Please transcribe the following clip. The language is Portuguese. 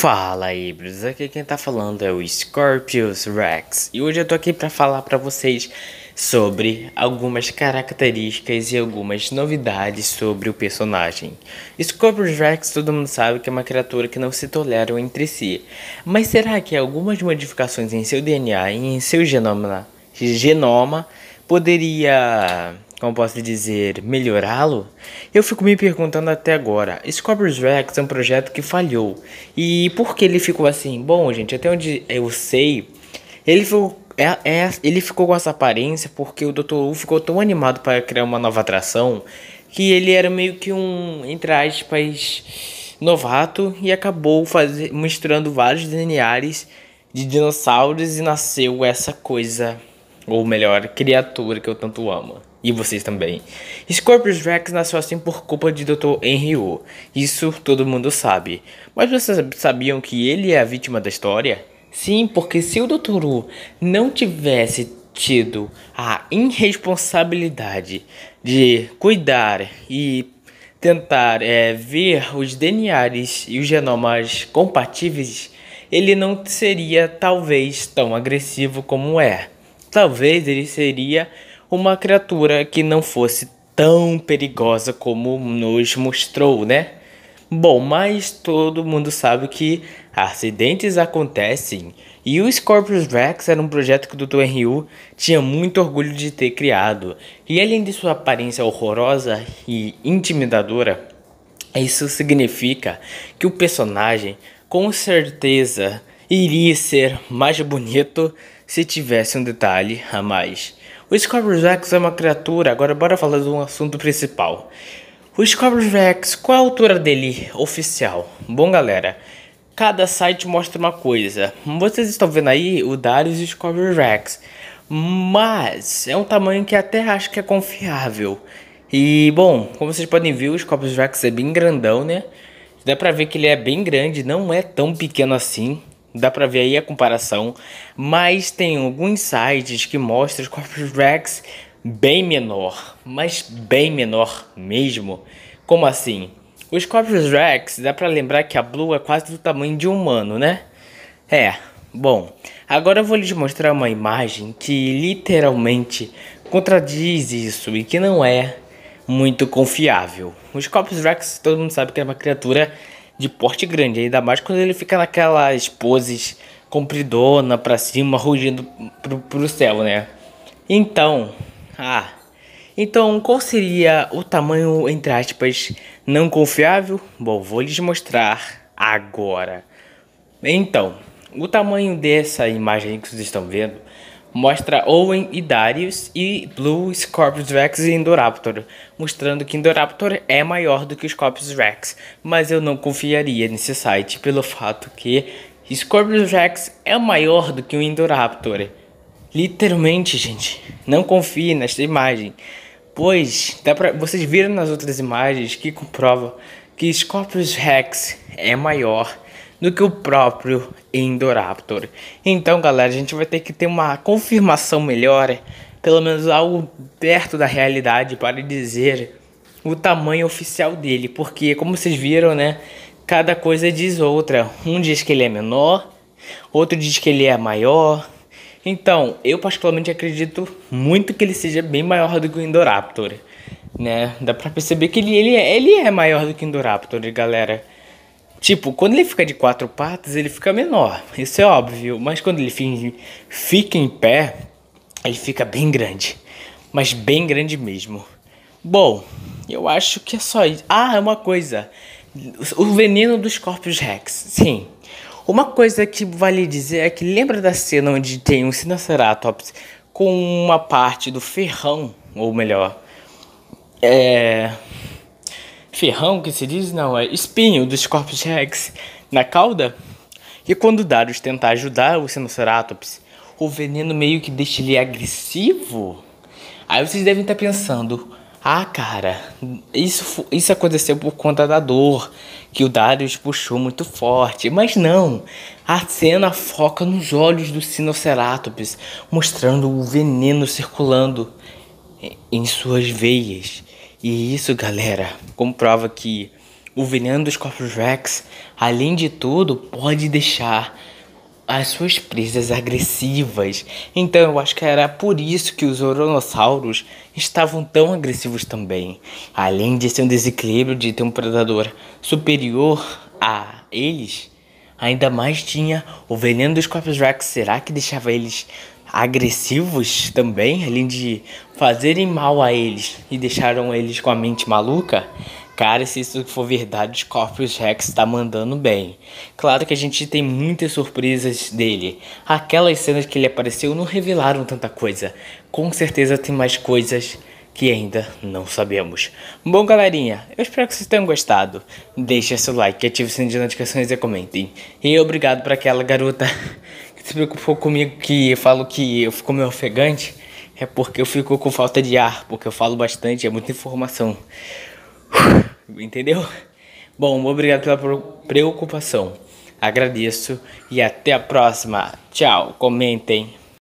Fala Ibris, aqui quem tá falando é o Scorpius Rex e hoje eu tô aqui para falar para vocês sobre algumas características e algumas novidades sobre o personagem. Scorpius Rex todo mundo sabe que é uma criatura que não se toleram entre si, mas será que algumas modificações em seu DNA e em seu genoma, genoma poderia como posso dizer, melhorá-lo? Eu fico me perguntando até agora. Scorpius Rex é um projeto que falhou. E por que ele ficou assim? Bom, gente, até onde eu sei, ele ficou, é, é, ele ficou com essa aparência porque o Dr. Wu ficou tão animado para criar uma nova atração que ele era meio que um, entre aspas, novato e acabou fazer, misturando vários DNAs de dinossauros e nasceu essa coisa, ou melhor, criatura que eu tanto amo. E vocês também. Scorpius Rex nasceu assim por culpa de Dr. Henry Wu. Isso todo mundo sabe. Mas vocês sabiam que ele é a vítima da história? Sim, porque se o Dr. Wu não tivesse tido a irresponsabilidade de cuidar e tentar é, ver os DNAs e os genomas compatíveis, ele não seria talvez tão agressivo como é. Talvez ele seria uma criatura que não fosse tão perigosa como nos mostrou, né? Bom, mas todo mundo sabe que acidentes acontecem e o Scorpius Rex era um projeto que o Dr. Ryu tinha muito orgulho de ter criado. E além de sua aparência horrorosa e intimidadora, isso significa que o personagem com certeza iria ser mais bonito se tivesse um detalhe a mais. O Scorpius Rex é uma criatura, agora bora falar de um assunto principal. O Scorpius Rex, qual a altura dele oficial? Bom galera, cada site mostra uma coisa. Vocês estão vendo aí o Darius Scorpius Rex. Mas é um tamanho que até acho que é confiável. E bom, como vocês podem ver, o Scorpius Rex é bem grandão, né? Dá pra ver que ele é bem grande, não é tão pequeno assim. Dá pra ver aí a comparação. Mas tem alguns sites que mostram os corpos Rex bem menor. Mas bem menor mesmo. Como assim? Os corpos Rex, dá pra lembrar que a Blue é quase do tamanho de um humano, né? É, bom. Agora eu vou lhes mostrar uma imagem que literalmente contradiz isso e que não é muito confiável. Os corpos Rex, todo mundo sabe que é uma criatura de porte grande, ainda mais quando ele fica naquelas poses compridona para cima, rugindo pro, pro céu, né? Então, ah, então qual seria o tamanho, entre aspas, não confiável? Bom, vou lhes mostrar agora. Então, o tamanho dessa imagem que vocês estão vendo mostra Owen e Darius e Blue, Scorpius Rex e Indoraptor, mostrando que Indoraptor é maior do que Scorpius Rex, mas eu não confiaria nesse site pelo fato que Scorpius Rex é maior do que o Indoraptor. Literalmente, gente, não confie nesta imagem, pois dá pra, vocês viram nas outras imagens que comprova que Scorpius Rex é maior do que o próprio Indoraptor. Então, galera, a gente vai ter que ter uma confirmação melhor, pelo menos algo perto da realidade para dizer o tamanho oficial dele, porque como vocês viram, né, cada coisa diz outra. Um diz que ele é menor, outro diz que ele é maior. Então, eu particularmente acredito muito que ele seja bem maior do que o Indoraptor, né? Dá para perceber que ele, ele, é, ele é maior do que o Indoraptor, galera. Tipo, quando ele fica de quatro patas, ele fica menor. Isso é óbvio. Mas quando ele fica em pé, ele fica bem grande. Mas bem grande mesmo. Bom, eu acho que é só isso. Ah, é uma coisa. O veneno dos corpos Rex. Sim. Uma coisa que vale dizer é que lembra da cena onde tem um Sinoceratops com uma parte do ferrão, ou melhor, é, ferrão que se diz, não, é espinho dos Scorpius rex na cauda. E quando Darius tenta ajudar o Sinoceratops, o veneno meio que deixa ele agressivo. Aí vocês devem estar pensando, ah, cara, isso, isso aconteceu por conta da dor que o Darius puxou muito forte. Mas não, a cena foca nos olhos do Sinoceratops, mostrando o veneno circulando em suas veias. E isso, galera, comprova que o veneno dos corpos Rex, além de tudo, pode deixar as suas presas agressivas. Então eu acho que era por isso que os oranossauros estavam tão agressivos também. Além de ser um desequilíbrio de ter um predador superior a eles, Ainda mais tinha o veneno dos Corpus Rex. Será que deixava eles agressivos também? Além de fazerem mal a eles e deixaram eles com a mente maluca? Cara, se isso for verdade, Scorpius Rex tá mandando bem. Claro que a gente tem muitas surpresas dele. Aquelas cenas que ele apareceu não revelaram tanta coisa. Com certeza tem mais coisas que ainda não sabemos. Bom, galerinha, eu espero que vocês tenham gostado. Deixe seu like, ative o sininho de notificações e comentem. E obrigado para aquela garota que se preocupou comigo que falou falo que eu fico meio ofegante. É porque eu fico com falta de ar, porque eu falo bastante, é muita informação. Entendeu? Bom, obrigado pela preocupação. Agradeço e até a próxima. Tchau, comentem.